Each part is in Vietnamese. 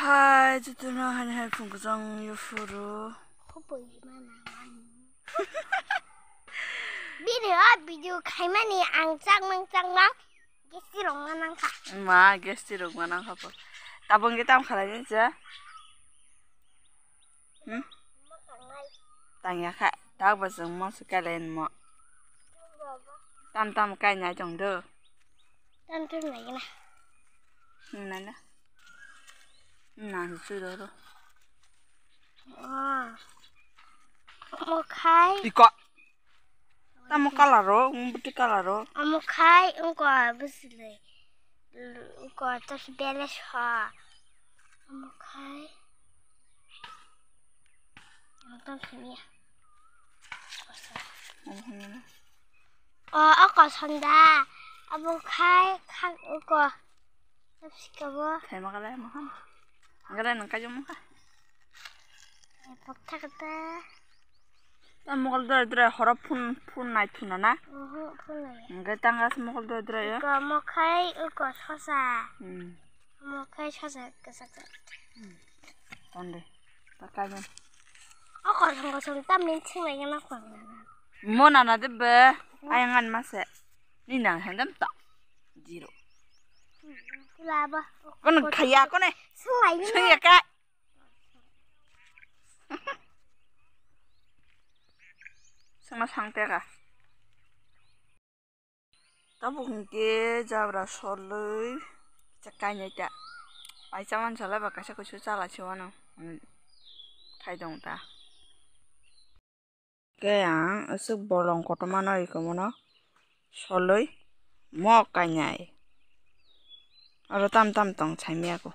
Hai, tôi tôi nói hành hành phụng rằng yêu phụ rồi. Không bởi gì mà nàng Biết được à, ví dụ khai mà nè ăn trăng mang trăng mang. Cái gì rồi mà nàng khá. Mà, cái gì rồi mà nàng khá bởi. Ta bông cái tam khá là như thế. Hử? Ta nghe khá. Ta bởi dừng mong sự cái lên mọ. Tam tam cái nhà chồng đưa. Tam tam này nè. Này nè. 难吃的都。啊，我开。一个。那么干了喽？我们不得干了喽？我们开，我管不是嘞，我管都是别的啥，我们开，我当肯定。ờ có thằng da ông à, khai ờ, à, khăn ở cò làm gì cả bơ thấy mà cái này mà không Agora não caiu nunca. É pra Tá mogol do outro, hora pun pun na tuna na. Uhum, pun na. Agora tá mogol do outro, é? Agora mokai, o chosa. Hum. Mokai chosa, que saca. Hum. Onde? Tá caindo. O cor do chosa, tá mentindo aí na cor. Mona na de be. Aí engan mas é. Nina, hein, dem tá. Zero. con à con này suy nhạc cái sang sang thế cả tao bụng kia giờ ra sổ lưới chắc cái này chả ai chăm ăn sổ lưới bà cái sẽ có chút ra là chưa ăn không ừ. thay đồng ta cái à sức bò lòng có tôm ăn ấy cái món đó sổ lưới mò cái này rồi tam tam tổng chạy mía cô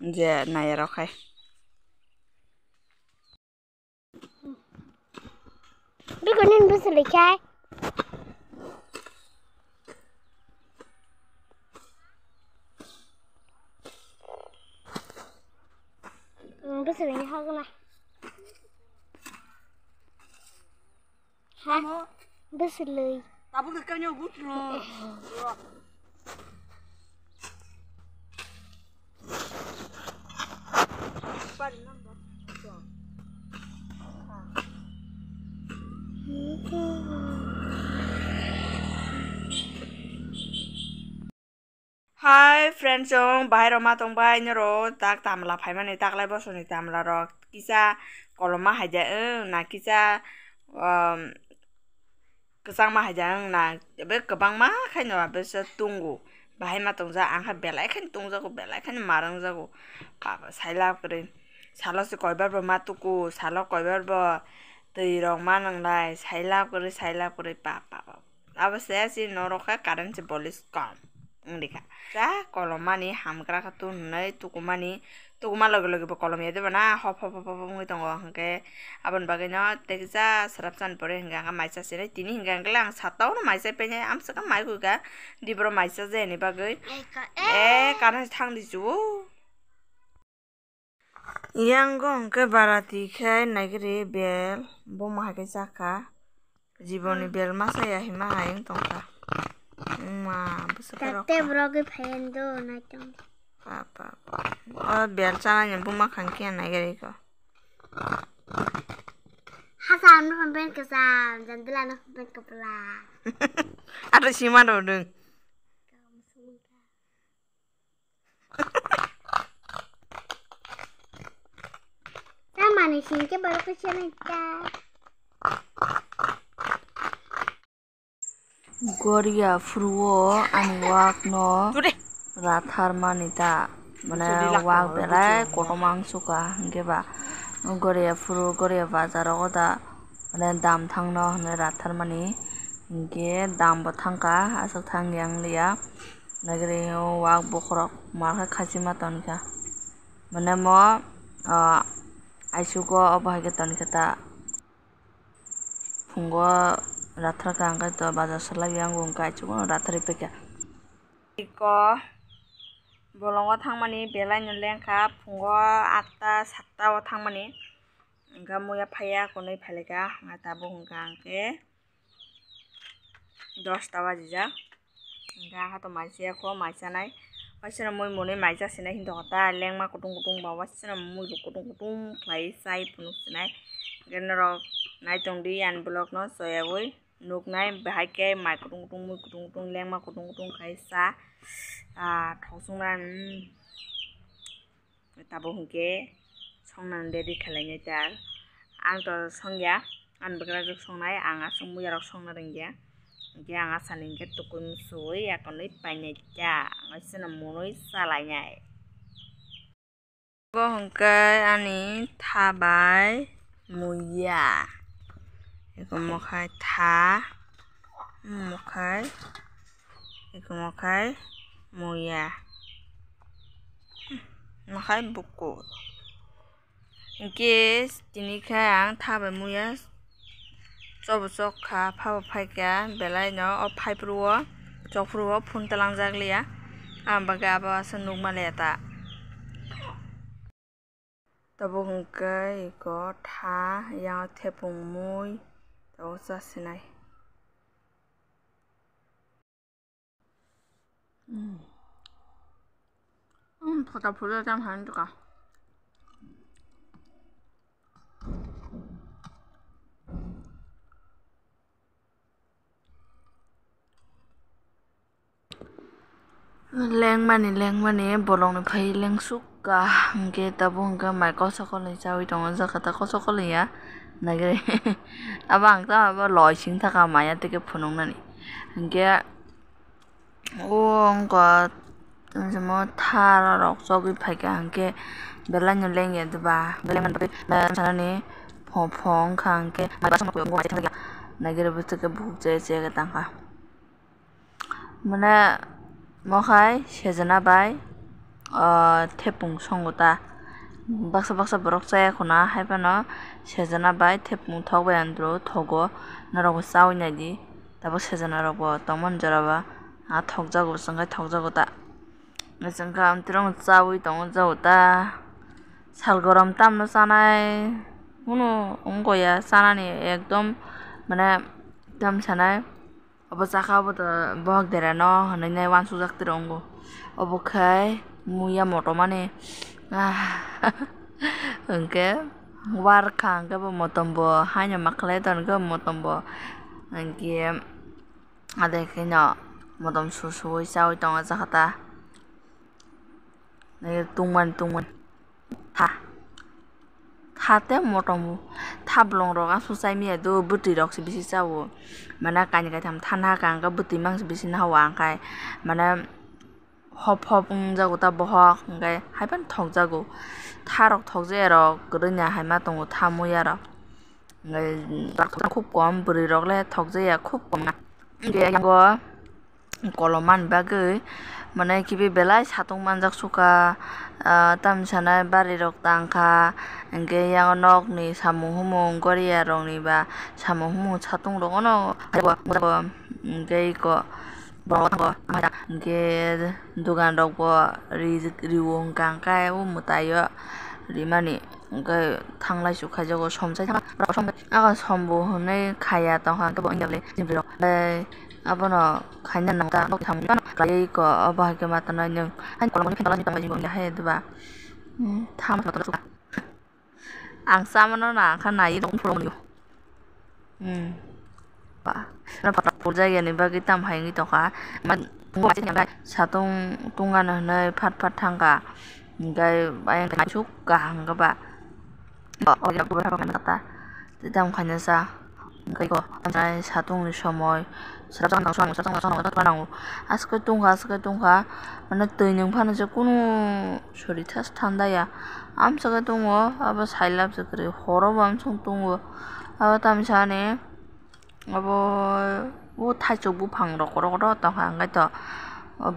giờ ừ, này rồi khay. đứa con nên bớt lấy khai bớt lấy hoa cơ mà hả bớt lấy tao bớt cái nhau bút rồi Hai friendsong, dong, bahaya rumah tong bahaya nyero, tak tamla pahai mana tak lebo suni tamla ro kisa kalau mah aja eh, nah kisah um, kesang mah aja eh, nah jadi kebang mah kan nyawa bisa tunggu bahaya mah tong za angka belai kan tong za ku belai kan marang za ku kapa saya lah সালো কই বার মাতুকু সালো কই বার দুই রং মা নাই সাইলা করে সাইলা করে পা পা অবশ্যই আছে নরকা কারণ সে বলিস কম দেখা যা কলমানি হামগ্রা খাতু নাই টুকুমানি টুকুমা লগে লগে কলম ইয়ে দেব না হফ হফ হফ হই দঙ্গ হাঙ্কে আবন বাগিন দেখ যা সরাব চান পরে হিঙ্গা হাঙ্গা মাইসা সে নাই তিনি হিঙ্গা হাঙ্গলে আং সাতাও না মাইসা পেঙে আমসা মাই গুগা দিবর মাইসা যে এনে বাগে এ কারণ থাং দিছু Eiango ke barati kei negeri bel boma hai saka jiboni hmm. bel ya hima hai wng tongkha wngma bwsakaro tate borogo phaino naitong papa o oh, bel chanani negeri ko? Hasan hasa amno ke sana, jandela no ke pula ada sima dong ni baru Goria fruo ani wakno ratar manita mana wak belai kuro mang suka ngge ba goria fruo goria bazar oda mana dam tang no ne ratar mani ngge dam bo tang ka asal tang yang lia negeri wak bokrok marka kasi maton ka mana mo ah, aisugo obo haike tongkha fungo rathor ka hwnkhe to bazar salai ango hwnkhe aisugo rathor ipi kha eko bolongo thangmani belai no lengkha fungo atta satta o thangmani hwnkhe muiya ya, kunui phailaiga hwnka tabuk hwnkhe angkhe doshta o azijak nggak angkhe toh maisikya kho maisanai. Waisana mui mone maija sinai hindu hota leng ma kutung kutung ba waisana mui lu kutung kutung klai sai punuk sinai gena ro nai tong di an blok no soya woi nuk nai bahai ke mai kutung kutung mui kutung kutung leng ma kutung kutung klai sa a thong sung ran ta bo hung ke song nan de di khalai ne ta ang to song ya an bagra jok song nai ang a song mui rok song na ding ya yang dạ, asan ling ke tukun soi ya à, kon lei paine cha ngai sen monoi salai nyai go hongke ani à, thabai muya eko mokai tha mokai eko mokai muya mokai buku Guess, anh thả ang thabai muya চব চক খা ফা ফাইকা বেলাই ন অ ফাইপ্রুও চকপ্রুও ফুন তালাং জাগলিয়া আমবা গাবা আসা নুকমালে এটা তবু হংকাই গ থা ইয়াং থেপুং মুই তবু চাসিনাই 음, 바다 보자 잠 하는 줄까? แรงมันนี่แรงมันนี่บอลงนี่เพแรงสุกกะเกตับุงก็หมาก็สกอเลยเจ้าอีตรงนั้นสกัดก็สกอเลยอะนั่นก็เลยอาบังก็ว่าลอยชิงทักมาอย่างที่ก็พนงนั่นนี่เกี่ยโอ้งก็ตรงสมอท่าหลอกสกิลไปกันเกี่เบลล์ยังแรงอย่างที่บ้าเบลล์มันไปแบบฉันนี่ผอมๆขังเกี่ยหมายก็สมอคุยงูไปทั้งเลยนั่นก็เลยไปสกัดบุกเจอเจอกันต่างค่ะมันเนี่ย mohai shezana bai a uh, thepung songota baksa baksa borok chae khuna haiba na shezana bai thepung thogwe andro thogo narog sau nai di tab shezana ro bo tomon jara ba a thogja go sanga thogja go ta na sanga am trong chawi tong ja uta chal gorom tam no sanai uno ongo ya sanani ekdom mane tam ở nó, obo saka obo tw bohog derano hwnwi wan sujak tongo obo khai muiya moto mani hwnkhe ah, warkha hwnkhe bo motombo haino ma khlai tongkhe motombo hwnkhe adekino motom susuwi chawi tung jataka tung tungmani tha tha tei motom bo. ทับลงรอกสุสัยมียดูบุตรดอกสิบสิสาวมันการจะทำท่านักการก็บุตรมังสิบสิหน้าวางไงมันฮอบฮอบงจากตาบหอกไงให้เป็นทองจากท่ารอกทองเจรอกรุ่นยงให้มาตรงท่ามวยรอกไงรักทองคุบกวมบุตรดอกและทองเจรคุบกวมไงยังก็ koloman bagui mane kibi belai satung manjak suka eh, tam sana bari rok tangka engke yang nok ni samu humu goria rong ni ba samu humu satung rong no ba ba engke ko ba ko ma da engke dugan rok bo ri ri wong kang kai u mutayo rimani engke thanglai sukha jago somsai thang rok som aga sombo hone khaya tong ha ke bo engke le jim rok abono khaina nata nok tham jan kai ko aba ke matana nyang han kolong ni phinala ni tamai jingom he ba, hmm. tham matana suka ang samano na khan nai dong phulo ni hm ba na patra purja ge ni bagi tam hai ni to ka ma ngo ma nyang satung tunga na nai phat phat thang ka ngai bayang ka chuk ka hang ka ba ba o ya ko ba ka ta tam khaina sa 그리고 남자의 자동 셔머의 시랍장 당수하고 시랍장 당수하고 따라하고 아스크 동가 아스크 동가 만나 뜨는 파는 저 꾸노 소리 테스트 한다야 암스가 동어 아버 사일랍스 그래 호러브 암성 동어 아버 담샤네 아버 뭐 타쪽부 방럭거럭거럭 어떤 한 가더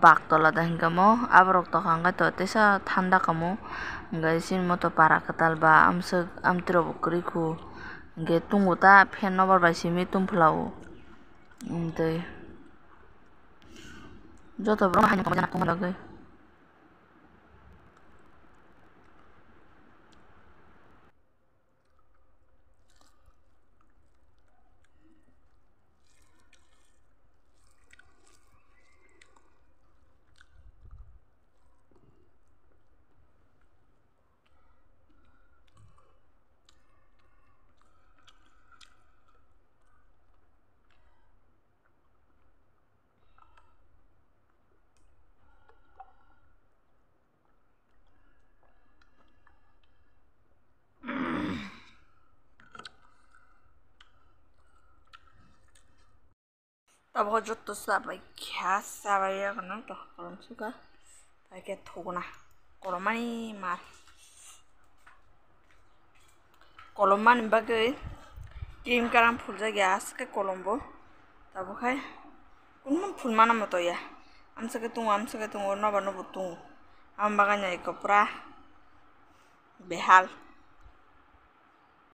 박돌라다 행가모 아버럭도 한 가더 때서 탄다가모 응가신 모토 바라카탈바 암스 암트로브 그리고 hingke tongo ta fan o barbai simi tongflao tei joto borok hai nyangtogo jang tongma loge. 아버지도 싸바이 갸싸바이야 그는 또 그럼 수가 이렇게 토구나 꼬로마니 말 꼬로마니 바그 ক্রিম কারাম ফুল জায়গা আজকে কলম্বো তারপর খাই কোন ফুল মানা মতো ইয়া আমসাকে তুঙ আমসাকে তুঙ নবানব তুঙ আম বাগান কপড়া বেহাল